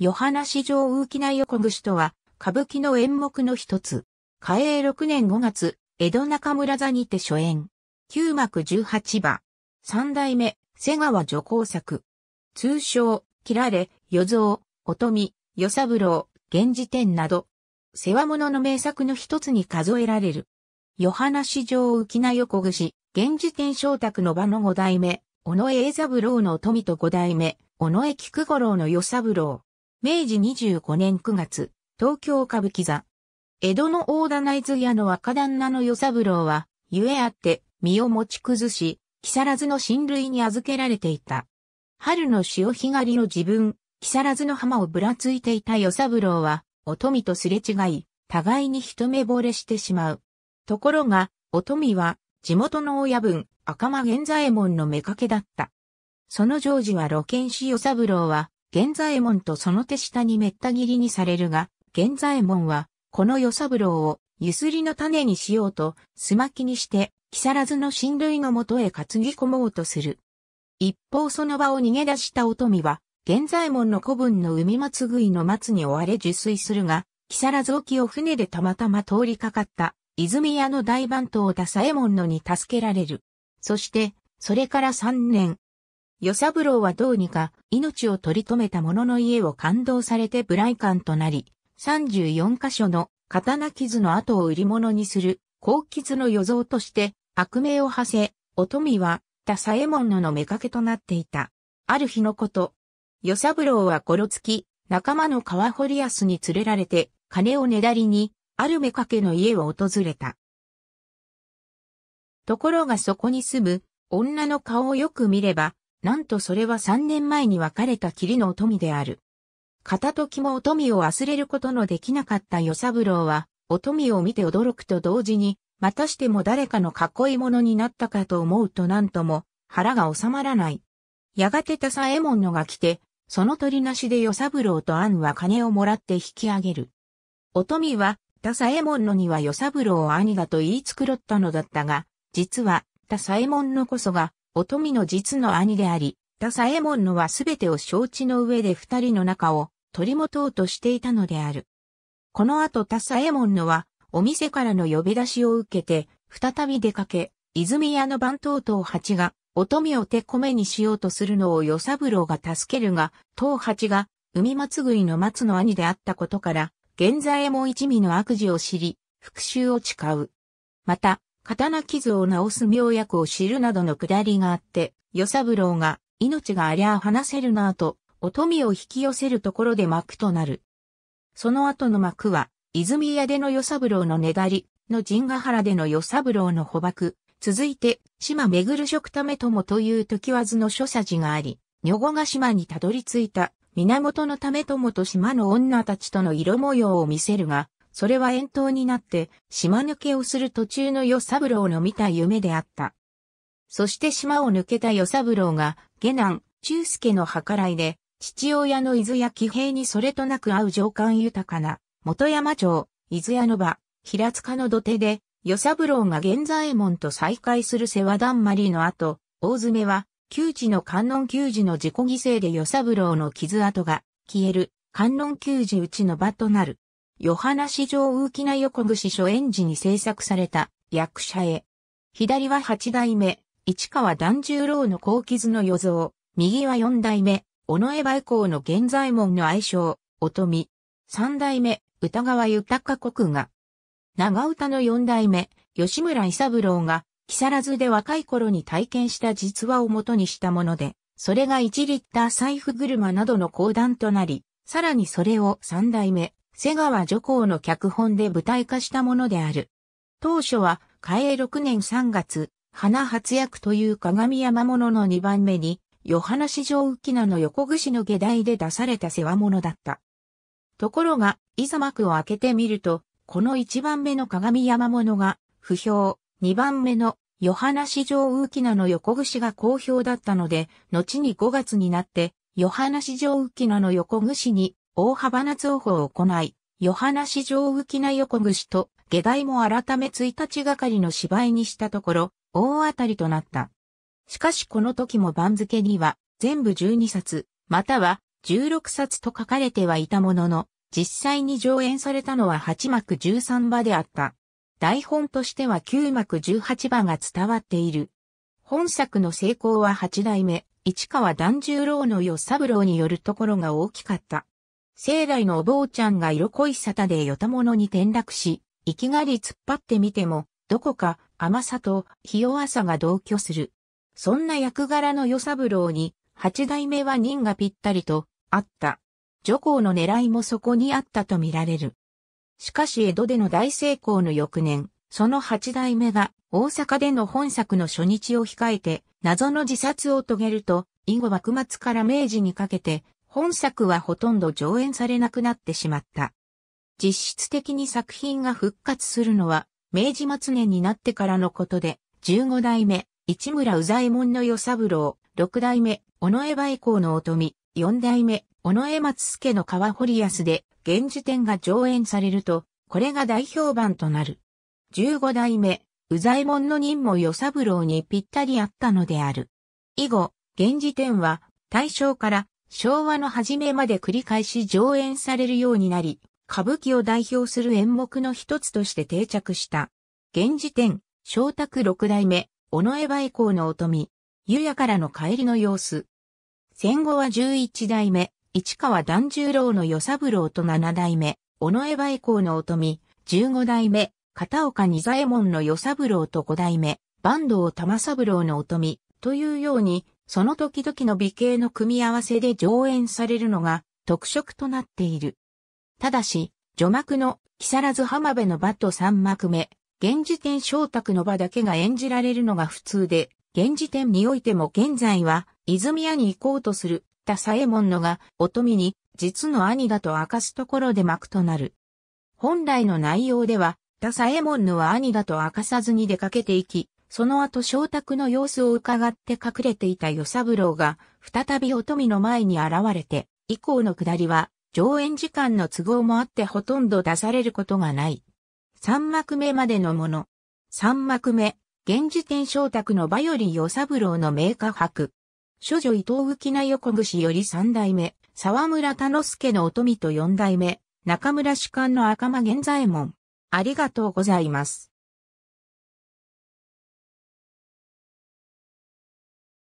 ヨハナ市場ウーキ横串とは、歌舞伎の演目の一つ。嘉永6年5月、江戸中村座にて初演。9幕十八場。三代目、瀬川女工作。通称、切られ、与蔵、乙女、与三郎、源氏天など、世話物の名作の一つに数えられる。ヨハナ市場浮名横串、源氏天正卓の場の五代目、尾上栄三郎の富と五代目、尾上菊五郎の与三郎。明治25年9月、東京歌舞伎座。江戸の大田内津屋の若旦那の与三郎は、ゆえあって、身を持ち崩し、木更津の親類に預けられていた。春の潮干狩りの自分、木更津の浜をぶらついていた与三郎は、お富とすれ違い、互いに一目惚れしてしまう。ところが、お富は、地元の親分、赤間源左衛門の目けだった。そのジョージは露見し与三郎は、源左衛門とその手下にめった切りにされるが、源左衛門は、この与三郎を、ゆすりの種にしようと、すまきにして、木更津の親類のもとへ担ぎ込もうとする。一方その場を逃げ出した乙女は、源左衛門の古文の海松食いの松に追われ受水するが、木更津沖を船でたまたま通りかかった、泉屋の大番頭を田左衛門のに助けられる。そして、それから三年、与三郎はどうにか命を取り留めた者の家を感動されてブライカンとなり、34箇所の刀傷の跡を売り物にする、高傷の余像として悪名を馳せ、お富は、田左衛門のの目掛けとなっていた。ある日のこと、与三郎はごろつき、仲間の川堀安に連れられて、金をねだりに、ある目掛けの家を訪れた。ところがそこに住む、女の顔をよく見れば、なんとそれは3年前に別れた霧のお富である。片時もお富を忘れることのできなかった与三郎は、お富を見て驚くと同時に、またしても誰かの囲い物になったかと思うとなんとも腹が収まらない。やがて田左衛門のが来て、その鳥なしで与三郎と杏は金をもらって引き上げる。お富は、田左衛門のには与三郎を兄だと言い繕ったのだったが、実は、田左衛門のこそが、とみの実の兄であり、田左衛門のはすべてを承知の上で二人の仲を取り持とうとしていたのである。この後田左衛門のは、お店からの呼び出しを受けて、再び出かけ、泉屋の番頭東八が、とみを手米にしようとするのを与三郎が助けるが、東八が、海松食いの松の兄であったことから、現在も一味の悪事を知り、復讐を誓う。また、刀傷を治す妙薬を知るなどのくだりがあって、与三郎が、命がありゃ話せるなぁと、お富を引き寄せるところで幕となる。その後の幕は、泉屋での与三郎のねだり、の陣ヶ原での与三郎の捕獲、続いて、島巡る食ためともという時わずの諸社寺があり、女子が島にたどり着いた、源のためともと島の女たちとの色模様を見せるが、それは遠島になって、島抜けをする途中の与三郎の見た夢であった。そして島を抜けた与三郎が、下男、中介の計らいで、父親の伊豆や騎兵にそれとなく会う情感豊かな、元山町、伊豆屋の場、平塚の土手で、与三郎が現在衛門と再会する世話だんまりの後、大詰めは、旧知の観音旧知の自己犠牲で与三郎の傷跡が消える、観音旧知うちの場となる。ヨハナ市場ウーキ横串初演時に制作された役者絵。左は八代目、市川團十郎の高傷の余像、右は四代目、尾上梅光の現在門の愛称、音見。三代目、歌川豊国が。長唄の四代目、吉村伊三郎が、木更津で若い頃に体験した実話をもとにしたもので、それが1リッター財布車などの講談となり、さらにそれを三代目、瀬川女皇の脚本で舞台化したものである。当初は、嘉永6年3月、花初役という鏡山物の2番目に、ヨハナ市場浮名の横串の下台で出された世話物だった。ところが、いざ幕を開けてみると、この1番目の鏡山物が、不評、2番目のヨハナ市場浮名の横串が好評だったので、後に5月になって、ヨハナ市場浮名の横串に大幅な増法を行い、ヨハナ市場浮きな横串と下代も改め1日がかりの芝居にしたところ、大当たりとなった。しかしこの時も番付には全部12冊、または16冊と書かれてはいたものの、実際に上演されたのは8幕13場であった。台本としては9幕18場が伝わっている。本作の成功は8代目、市川團十郎の与三郎によるところが大きかった。生来のお坊ちゃんが色濃い沙汰でよたものに転落し、いきがり突っ張ってみても、どこか甘さとひ弱さが同居する。そんな役柄の与三郎に、八代目は人がぴったりと、あった。女皇の狙いもそこにあったと見られる。しかし江戸での大成功の翌年、その八代目が大阪での本作の初日を控えて、謎の自殺を遂げると、以後幕末から明治にかけて、本作はほとんど上演されなくなってしまった。実質的に作品が復活するのは、明治末年になってからのことで、十五代目、市村宇左衛門の与三郎、六代目、尾上梅光の乙女、四代目、尾上松助の川堀安で、現時点が上演されると、これが代表版となる。十五代目、宇左衛門の任も与三郎にぴったりあったのである。以後、現時点は、大正から昭和の初めまで繰り返し上演されるようになり、歌舞伎を代表する演目の一つとして定着した。現時点、昇卓六代目、尾上梅公の乙女、湯屋からの帰りの様子。戦後は十一代目、市川團十郎の与三郎と七代目、尾上梅公の乙女、十五代目、片岡二左衛門の与三郎と五代目、坂東玉三郎の乙女、というように、その時々の美形の組み合わせで上演されるのが特色となっている。ただし、序幕の木更津浜辺の場と三幕目、現時点昇卓の場だけが演じられるのが普通で、現時点においても現在は泉屋に行こうとする田左衛門のが乙女に実の兄だと明かすところで幕となる。本来の内容では、田左衛門のは兄だと明かさずに出かけていき、その後昇卓の様子を伺って隠れていた与三郎が、再びお富の前に現れて、以降の下りは、上演時間の都合もあってほとんど出されることがない。三幕目までのもの。三幕目、現時点昇卓の場イオリン与三郎の名家博。諸女伊藤浮名横串より三代目、沢村田之助のお富と四代目、中村主観の赤間源左衛門。ありがとうございます。